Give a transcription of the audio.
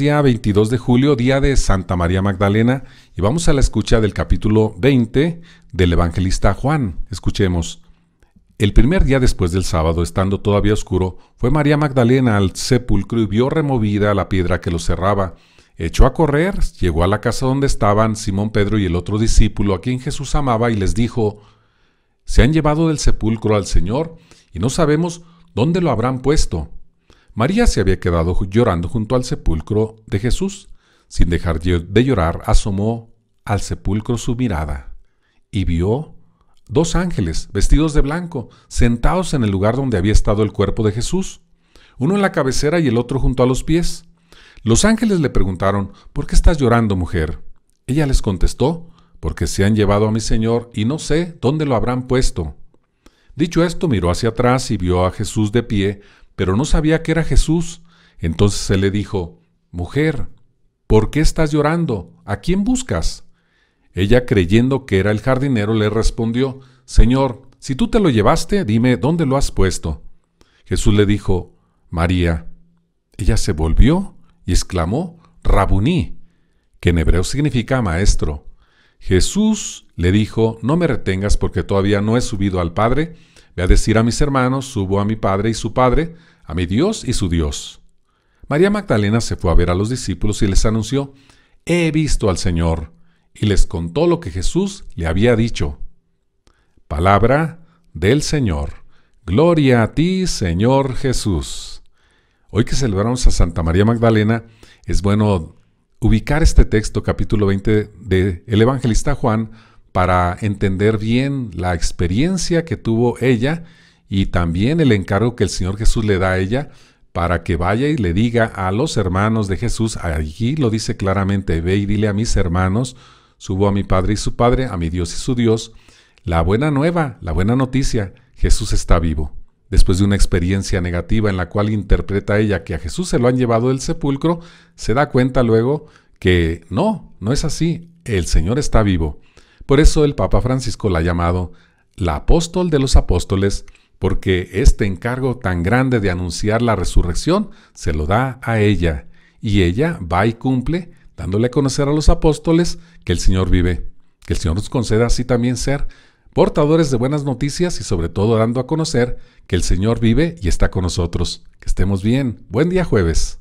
día 22 de julio, día de Santa María Magdalena, y vamos a la escucha del capítulo 20 del evangelista Juan. Escuchemos. El primer día después del sábado, estando todavía oscuro, fue María Magdalena al sepulcro y vio removida la piedra que lo cerraba. Echó a correr, llegó a la casa donde estaban Simón Pedro y el otro discípulo a quien Jesús amaba y les dijo, Se han llevado del sepulcro al Señor y no sabemos dónde lo habrán puesto. María se había quedado llorando junto al sepulcro de Jesús. Sin dejar de llorar, asomó al sepulcro su mirada y vio dos ángeles vestidos de blanco, sentados en el lugar donde había estado el cuerpo de Jesús, uno en la cabecera y el otro junto a los pies. Los ángeles le preguntaron, ¿por qué estás llorando, mujer? Ella les contestó, porque se han llevado a mi Señor y no sé dónde lo habrán puesto. Dicho esto, miró hacia atrás y vio a Jesús de pie, pero no sabía que era Jesús. Entonces se le dijo, Mujer, ¿por qué estás llorando? ¿A quién buscas? Ella, creyendo que era el jardinero, le respondió, Señor, si tú te lo llevaste, dime dónde lo has puesto. Jesús le dijo, María. Ella se volvió y exclamó, Rabuní, que en hebreo significa maestro. Jesús le dijo, No me retengas porque todavía no he subido al Padre, a decir a mis hermanos, subo a mi Padre y su Padre, a mi Dios y su Dios. María Magdalena se fue a ver a los discípulos y les anunció, He visto al Señor, y les contó lo que Jesús le había dicho. Palabra del Señor. Gloria a ti, Señor Jesús. Hoy que celebramos a Santa María Magdalena, es bueno ubicar este texto capítulo 20 del evangelista Juan para entender bien la experiencia que tuvo ella y también el encargo que el Señor Jesús le da a ella para que vaya y le diga a los hermanos de Jesús, allí lo dice claramente, ve y dile a mis hermanos, subo a mi Padre y su Padre, a mi Dios y su Dios, la buena nueva, la buena noticia, Jesús está vivo. Después de una experiencia negativa en la cual interpreta ella que a Jesús se lo han llevado del sepulcro, se da cuenta luego que no, no es así, el Señor está vivo. Por eso el Papa Francisco la ha llamado la apóstol de los apóstoles, porque este encargo tan grande de anunciar la resurrección se lo da a ella, y ella va y cumple, dándole a conocer a los apóstoles que el Señor vive. Que el Señor nos conceda así también ser portadores de buenas noticias y sobre todo dando a conocer que el Señor vive y está con nosotros. Que estemos bien. Buen día jueves.